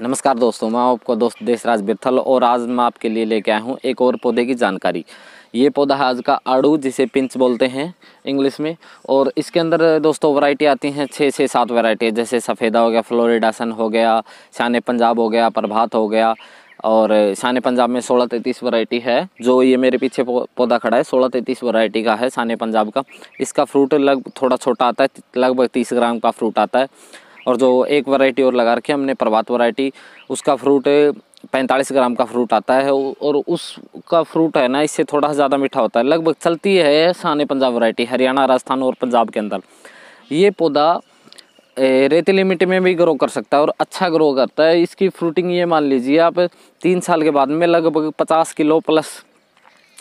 नमस्कार दोस्तों मैं आपका दोस्त देशराज बिरथल और आज मैं आपके लिए लेके आया हूँ एक और पौधे की जानकारी ये पौधा है आज का आड़ू जिसे पिंच बोलते हैं इंग्लिश में और इसके अंदर दोस्तों वैरायटी आती हैं छः छः सात वैरायटी जैसे सफ़ेदा हो गया फ्लोरिडासन हो गया शान पंजाब हो गया प्रभात हो गया और शान पंजाब में सोलह तैंतीस वरायटी है जो ये मेरे पीछे पौधा खड़ा है सोलह तैंतीस वरायटी का है शान पंजाब का इसका फ्रूट लग थोड़ा छोटा आता है लगभग तीस ग्राम का फ्रूट आता है और जो एक वैरायटी और लगा रखी है हमने प्रभात वैरायटी उसका फ्रूट पैंतालीस ग्राम का फ्रूट आता है और उसका फ्रूट है ना इससे थोड़ा सा ज़्यादा मीठा होता है लगभग चलती है शान पंजाब वरायटी हरियाणा राजस्थान और पंजाब के अंदर ये पौधा रेतीली मिट्टी में भी ग्रो कर सकता है और अच्छा ग्रो करता है इसकी फ्रूटिंग ये मान लीजिए आप तीन साल के बाद में लगभग पचास किलो प्लस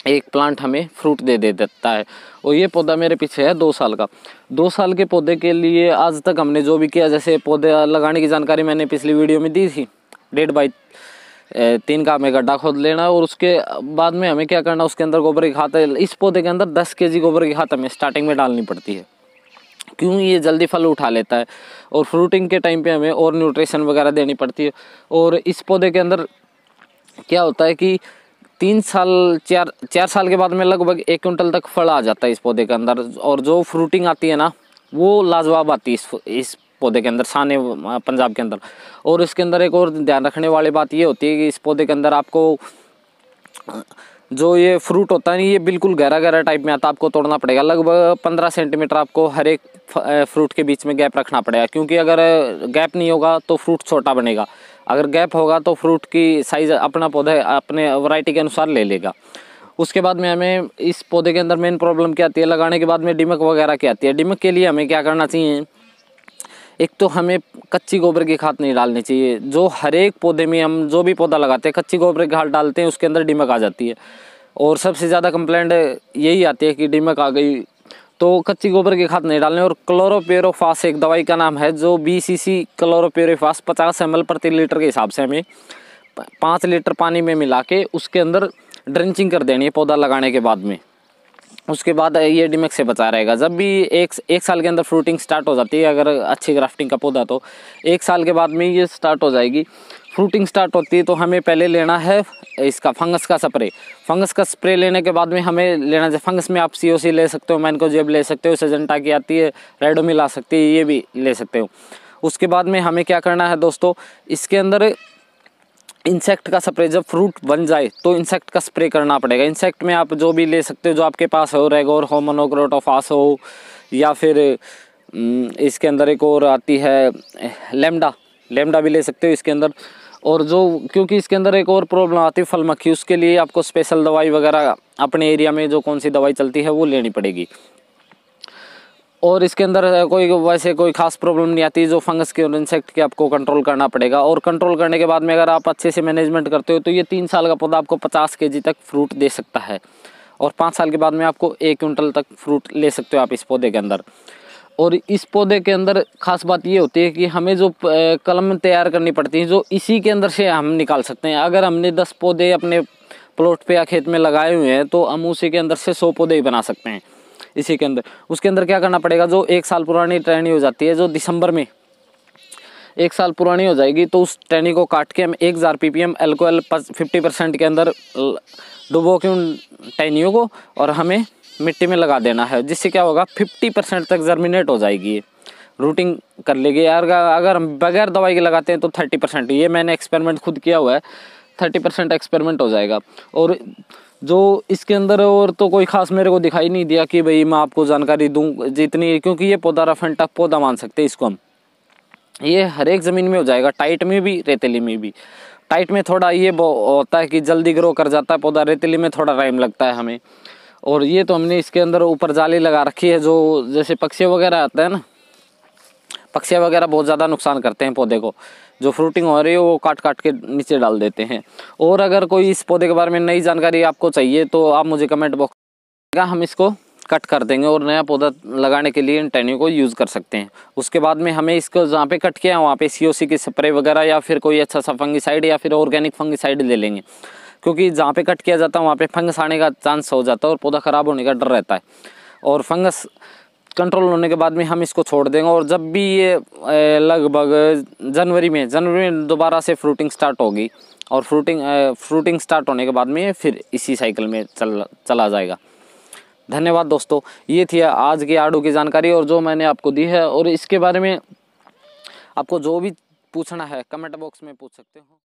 एक प्लांट हमें फ्रूट दे दे देता है और ये पौधा मेरे पीछे है दो साल का दो साल के पौधे के लिए आज तक हमने जो भी किया जैसे पौधे लगाने की जानकारी मैंने पिछली वीडियो में दी थी डेढ़ बाई तीन का हमें गड्ढा खोद लेना और उसके बाद में हमें क्या करना उसके अंदर गोबर की खाद इस पौधे के अंदर दस के गोबर की खाद हमें स्टार्टिंग में डालनी पड़ती है क्यों ये जल्दी फल उठा लेता है और फ्रूटिंग के टाइम पे हमें और न्यूट्रिशन वगैरह देनी पड़ती है और इस पौधे के अंदर क्या होता है कि तीन साल चार चार साल के बाद में लगभग एक क्विंटल तक फल आ जाता है इस पौधे के अंदर और जो फ्रूटिंग आती है ना वो लाजवाब आती है इस इस पौधे के अंदर साने पंजाब के अंदर और इसके अंदर एक और ध्यान रखने वाली बात ये होती है कि इस पौधे के अंदर आपको जो ये फ्रूट होता है ये बिल्कुल गहरा गहरा टाइप में आता है आपको तोड़ना पड़ेगा लगभग पंद्रह सेंटीमीटर आपको हर एक फ्रूट के बीच में गैप रखना पड़ेगा क्योंकि अगर गैप नहीं होगा तो फ्रूट छोटा बनेगा अगर गैप होगा तो फ्रूट की साइज़ अपना पौधा अपने वैरायटी के अनुसार ले लेगा उसके बाद में हमें इस पौधे के अंदर मेन प्रॉब्लम क्या आती है लगाने के बाद में डिमक वगैरह क्या आती है डिमक के लिए हमें क्या करना चाहिए एक तो हमें कच्ची गोबर की खाद नहीं डालनी चाहिए जो हर एक पौधे में हम जो भी पौधा लगाते हैं कच्ची गोबर की खाद डालते हैं उसके अंदर डिमक आ जाती है और सबसे ज़्यादा कंप्लेंट यही आती है कि डिमक आ गई तो कच्ची गोबर के खाद नहीं डालने और क्लोरोपेरोफास एक दवाई का नाम है जो बी सी सी क्लोरोपेरोफास पचास एम प्रति लीटर के हिसाब से हमें पाँच लीटर पानी में मिला के उसके अंदर ड्रेंचिंग कर देनी है पौधा लगाने के बाद में उसके बाद ये डिमेक से बचा रहेगा जब भी एक एक साल के अंदर फ्रूटिंग स्टार्ट हो जाती है अगर अच्छी ग्राफ्टिंग का पौधा तो एक साल के बाद में ये स्टार्ट हो जाएगी फ्रूटिंग स्टार्ट होती है तो हमें पहले लेना है इसका फंगस का स्प्रे फंगस का स्प्रे लेने के बाद में हमें लेना चाहिए फंगस में आप सी ले सकते हो मैनकोजेब ले सकते हो सजेंटा की आती है रेडोमिल आ सकती है ये भी ले सकते हो उसके बाद में हमें क्या करना है दोस्तों इसके अंदर इंसेक्ट का स्प्रे जब फ्रूट बन जाए तो इंसेक्ट का स्प्रे करना पड़ेगा इंसेक्ट में आप जो भी ले सकते हो जो आपके पास हो रेगोर हो मोनोक्रोटोफास हो या फिर हम्म, इसके अंदर एक और आती है लेमडा लेमडा भी ले सकते हो इसके अंदर और जो क्योंकि इसके अंदर एक और प्रॉब्लम आती है फल मक्खी उसके लिए आपको स्पेशल दवाई वगैरह अपने एरिया में जो कौन सी दवाई चलती है वो लेनी पड़ेगी और इसके अंदर कोई वैसे कोई खास प्रॉब्लम नहीं आती जो फंगस के और इंसेक्ट के आपको कंट्रोल करना पड़ेगा और कंट्रोल करने के बाद में अगर आप अच्छे से मैनेजमेंट करते हो तो ये तीन साल का पौधा आपको पचास के तक फ्रूट दे सकता है और पाँच साल के बाद में आपको एक क्विंटल तक फ्रूट ले सकते हो आप इस पौधे के अंदर और इस पौधे के अंदर खास बात ये होती है कि हमें जो कलम तैयार करनी पड़ती है जो इसी के अंदर से हम निकाल सकते हैं अगर हमने दस पौधे अपने प्लॉट पे या खेत में लगाए हुए हैं तो हम उसी के अंदर से सौ पौधे ही बना सकते हैं इसी के अंदर उसके अंदर क्या करना पड़ेगा जो एक साल पुरानी टहनी हो जाती है जो दिसंबर में एक साल पुरानी हो जाएगी तो उस ट्रेनी को काट के हम एक हज़ार P P M alcohol fifty percent के अंदर डुबो के उन टहनियों को और हमें मिट्टी में लगा देना है जिससे क्या होगा 50 परसेंट तक जर्मिनेट हो जाएगी रूटिंग कर लेगी यार अगर हम बगैर दवाई के लगाते हैं तो 30 परसेंट ये मैंने एक्सपेरिमेंट खुद किया हुआ है 30 परसेंट एक्सपेरिमेंट हो जाएगा और जो इसके अंदर और तो कोई ख़ास मेरे को दिखाई नहीं दिया कि भाई मैं आपको जानकारी दूँ जितनी क्योंकि ये पौधा रफन टक पौधा मान सकते हैं इसको हम ये हर एक ज़मीन में हो जाएगा टाइट में भी रेतीली में भी टाइट में थोड़ा ये होता है कि जल्दी ग्रो कर जाता है पौधा रेतीली में थोड़ा टाइम लगता है हमें और ये तो हमने इसके अंदर ऊपर जाली लगा रखी है जो जैसे पक्षी वगैरह आते हैं ना पक्षी वगैरह बहुत ज़्यादा नुकसान करते हैं पौधे को जो फ्रूटिंग हो रही है वो काट काट के नीचे डाल देते हैं और अगर कोई इस पौधे के बारे में नई जानकारी आपको चाहिए तो आप मुझे कमेंट बॉक्स हम इसको कट कर देंगे और नया पौधा लगाने के लिए इन टहनियों को यूज़ कर सकते हैं उसके बाद में हमें इसको जहाँ पे कट किया है वहाँ पे सी की स्प्रे वगैरह या फिर कोई अच्छा सा फंगिसाइड या फिर ऑर्गेनिक फंगिसाइड ले लेंगे क्योंकि जहाँ पे कट किया जाता है वहाँ पे फंगस आने का चांस हो जाता है और पौधा ख़राब होने का डर रहता है और फंगस कंट्रोल होने के बाद में हम इसको छोड़ देंगे और जब भी ये लगभग जनवरी में जनवरी में दोबारा से फ्रूटिंग स्टार्ट होगी और फ्रूटिंग फ्रूटिंग स्टार्ट होने के बाद में फिर इसी साइकिल में चल चला जाएगा धन्यवाद दोस्तों ये थी आज के आड़ू की जानकारी और जो मैंने आपको दी है और इसके बारे में आपको जो भी पूछना है कमेंट बॉक्स में पूछ सकते हो